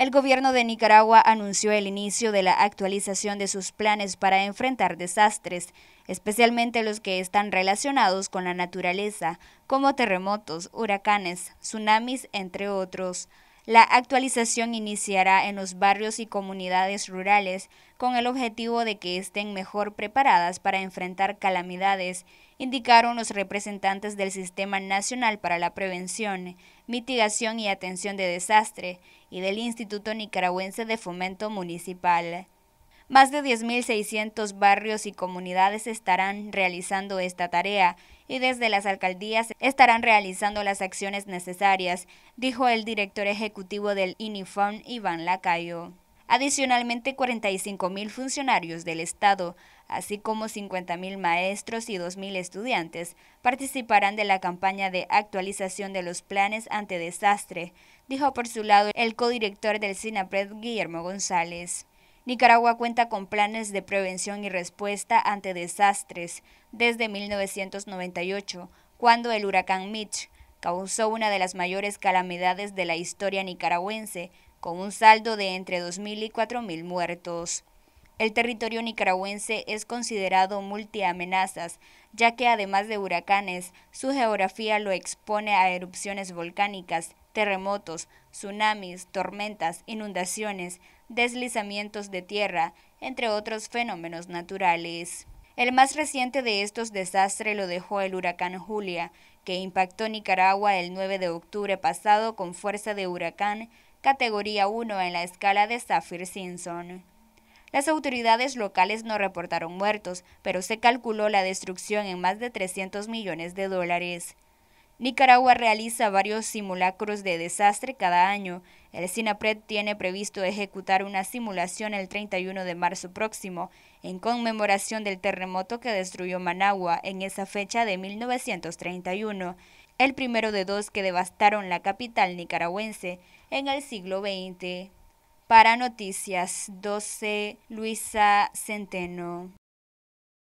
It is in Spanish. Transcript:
el gobierno de Nicaragua anunció el inicio de la actualización de sus planes para enfrentar desastres, especialmente los que están relacionados con la naturaleza, como terremotos, huracanes, tsunamis, entre otros. La actualización iniciará en los barrios y comunidades rurales con el objetivo de que estén mejor preparadas para enfrentar calamidades, indicaron los representantes del Sistema Nacional para la Prevención, Mitigación y Atención de Desastre y del Instituto Nicaragüense de Fomento Municipal. Más de 10.600 barrios y comunidades estarán realizando esta tarea y desde las alcaldías estarán realizando las acciones necesarias, dijo el director ejecutivo del INIFON, Iván Lacayo. Adicionalmente, 45.000 funcionarios del Estado, así como 50.000 maestros y 2.000 estudiantes, participarán de la campaña de actualización de los planes ante desastre, dijo por su lado el codirector del SINAPRED, Guillermo González. Nicaragua cuenta con planes de prevención y respuesta ante desastres desde 1998, cuando el huracán Mitch causó una de las mayores calamidades de la historia nicaragüense, con un saldo de entre 2.000 y 4.000 muertos. El territorio nicaragüense es considerado multiamenazas, ya que además de huracanes, su geografía lo expone a erupciones volcánicas, terremotos, tsunamis, tormentas, inundaciones, deslizamientos de tierra, entre otros fenómenos naturales. El más reciente de estos desastres lo dejó el huracán Julia, que impactó Nicaragua el 9 de octubre pasado con fuerza de huracán categoría 1 en la escala de Saffir-Simpson. Las autoridades locales no reportaron muertos, pero se calculó la destrucción en más de 300 millones de dólares. Nicaragua realiza varios simulacros de desastre cada año. El CINAPRED tiene previsto ejecutar una simulación el 31 de marzo próximo, en conmemoración del terremoto que destruyó Managua en esa fecha de 1931, el primero de dos que devastaron la capital nicaragüense en el siglo XX. Para Noticias 12, Luisa Centeno.